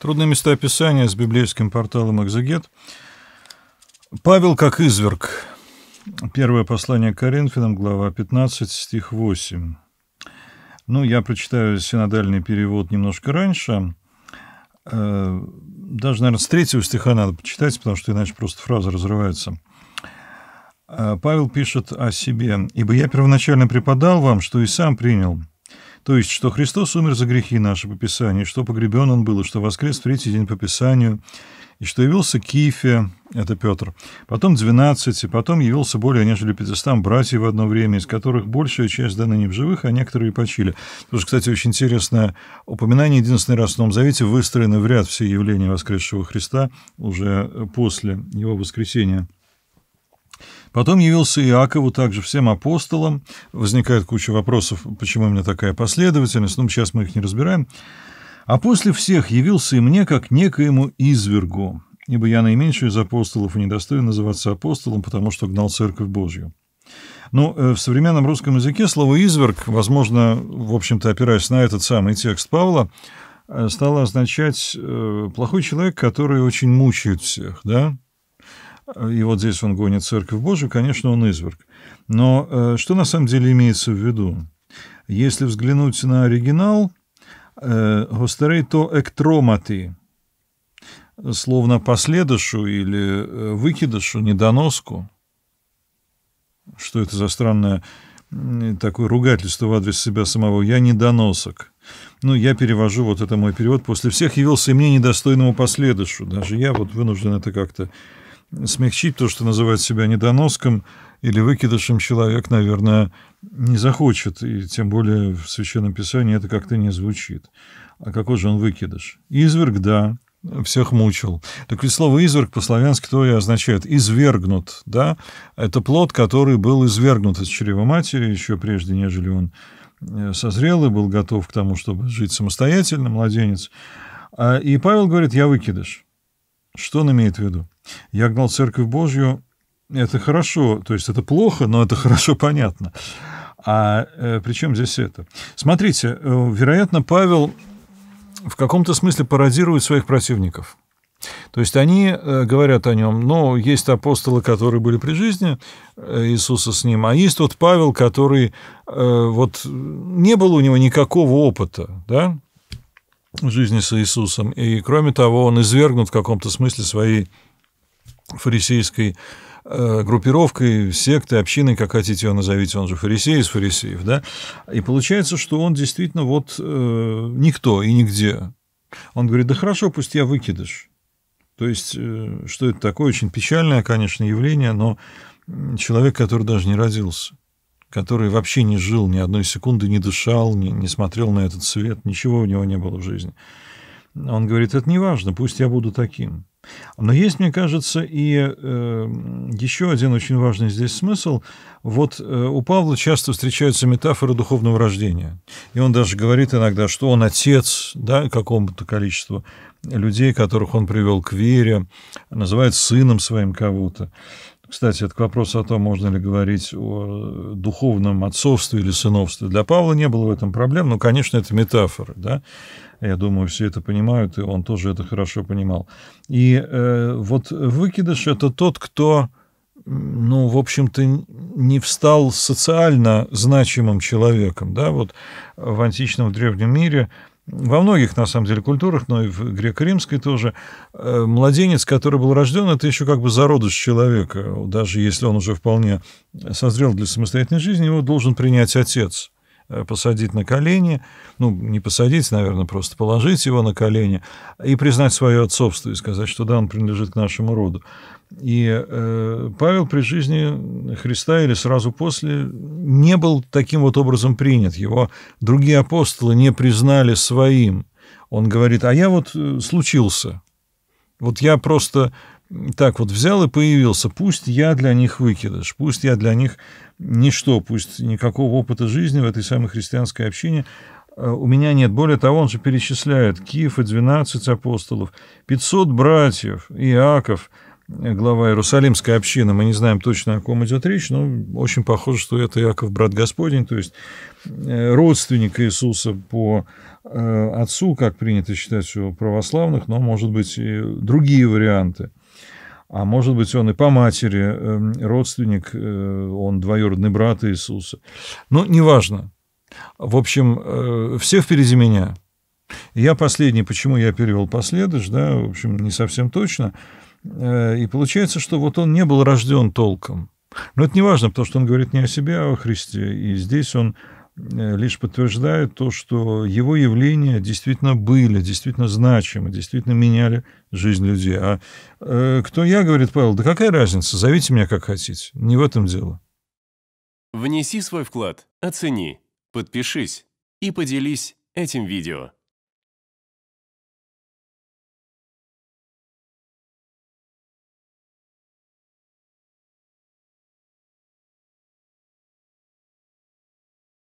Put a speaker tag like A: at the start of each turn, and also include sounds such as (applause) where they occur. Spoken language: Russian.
A: Трудные места описания с библейским порталом «Экзегет». Павел как изверг. Первое послание к Коринфянам, глава 15, стих 8. Ну, я прочитаю синодальный перевод немножко раньше. Э, даже, наверное, с третьего стиха надо почитать, потому что иначе просто фраза разрывается. Э, Павел пишет о себе. «Ибо я первоначально преподал вам, что и сам принял, то есть, что Христос умер за грехи наши по Писанию, что погребен Он был, что воскрес в третий день по Писанию, и что явился Кифе, это Петр, потом двенадцать, и потом явился более нежели пятистам братьев в одно время, из которых большая часть да не в живых, а некоторые почили. Тоже, кстати, очень интересное упоминание единственный раз в Новом Завете выстроены в ряд все явления воскресшего Христа уже после его воскресения. Потом явился Иакову, также всем апостолам. Возникает куча вопросов, почему у меня такая последовательность, но ну, сейчас мы их не разбираем. А после всех явился и мне, как некоему извергу, ибо я наименьший из апостолов и недостоин называться апостолом, потому что гнал церковь Божью. Ну, э, в современном русском языке слово «изверг», возможно, в общем-то, опираясь на этот самый текст Павла, э, стало означать э, плохой человек, который очень мучает всех, да? Э, и вот здесь он гонит Церковь Божию, конечно, он изверг. Но э, что на самом деле имеется в виду? Если взглянуть на оригинал, э, «гостерей то эктроматы, словно последышу или выкидышу, недоноску. Что это за странное такое ругательство в адрес себя самого? Я недоносок. Ну, я перевожу, вот это мой перевод. После всех явился и мне недостойному последышу. Даже я вот вынужден это как-то смягчить то, что называет себя недоноском или выкидышем, человек, наверное, не захочет, и тем более в Священном Писании это как-то не звучит. А какой же он выкидыш? Изверг, да, всех мучил. Так ведь слово «изверг» по-славянски то и означает «извергнут», да? Это плод, который был извергнут из чрева матери еще прежде, нежели он э, созрел и был готов к тому, чтобы жить самостоятельно, младенец. А, и Павел говорит «я выкидыш». Что он имеет в виду? Я гнал Церковь Божью, это хорошо, то есть это плохо, но это (laughs) хорошо понятно. А э, при чем здесь это? Смотрите, э, вероятно, Павел в каком-то смысле пародирует своих противников. То есть они э, говорят о нем, но ну, есть апостолы, которые были при жизни э, Иисуса с ним, а есть вот Павел, который э, вот не было у него никакого опыта, да, жизни с Иисусом. И, кроме того, он извергнут в каком-то смысле своей фарисейской э, группировкой, сектой, общиной, как хотите его назовите, он же фарисей из фарисеев, да, и получается, что он действительно вот э, никто и нигде. Он говорит, да хорошо, пусть я выкидыш. То есть, э, что это такое, очень печальное, конечно, явление, но человек, который даже не родился который вообще не жил ни одной секунды, не дышал, не, не смотрел на этот свет, ничего у него не было в жизни. Он говорит, это не важно, пусть я буду таким. Но есть, мне кажется, и э, еще один очень важный здесь смысл. Вот э, у Павла часто встречаются метафоры духовного рождения. И он даже говорит иногда, что он отец да, какому-то количеству людей, которых он привел к вере, называет сыном своим кого-то. Кстати, это вопрос о том, можно ли говорить о э, духовном отцовстве или сыновстве. Для Павла не было в этом проблем, но, конечно, это метафоры, да. Я думаю, все это понимают, и он тоже это хорошо понимал. И э, вот выкидыш – это тот, кто, ну, в общем-то, не встал социально значимым человеком, да. Вот в античном в древнем мире – во многих, на самом деле, культурах, но и в греко-римской тоже, э, младенец, который был рожден, это еще как бы зародыш человека. Даже если он уже вполне созрел для самостоятельной жизни, его должен принять отец. Э, посадить на колени, ну, не посадить, наверное, просто положить его на колени и признать свое отцовство и сказать, что да, он принадлежит к нашему роду. И э, Павел при жизни Христа или сразу после не был таким вот образом принят. Его другие апостолы не признали своим. Он говорит, а я вот э, случился. Вот я просто так вот взял и появился. Пусть я для них выкидыш, пусть я для них ничто, пусть никакого опыта жизни в этой самой христианской общине э, у меня нет. Более того, он же перечисляет Киев и 12 апостолов, 500 братьев, Иаков, э, глава Иерусалимской общины. Мы не знаем точно, о ком идет речь, но очень похоже, что это Иаков, брат Господень, то есть э, родственник Иисуса по отцу, как принято считать у православных, но, может быть, и другие варианты а может быть, он и по матери эм, родственник, э, он двоюродный брат Иисуса. Но ну, неважно. В общем, э, все впереди меня. Я последний, почему я перевел последыш, да, в общем, не совсем точно. Э, и получается, что вот он не был рожден толком. Но это не важно, потому что он говорит не о себе, а о Христе. И здесь он Э, лишь подтверждает то, что его явления действительно были, действительно значимы, действительно меняли жизнь людей. А э, кто я, говорит Павел, да какая разница, зовите меня как хотите, не в этом дело. Внеси свой вклад, оцени, подпишись и поделись этим видео.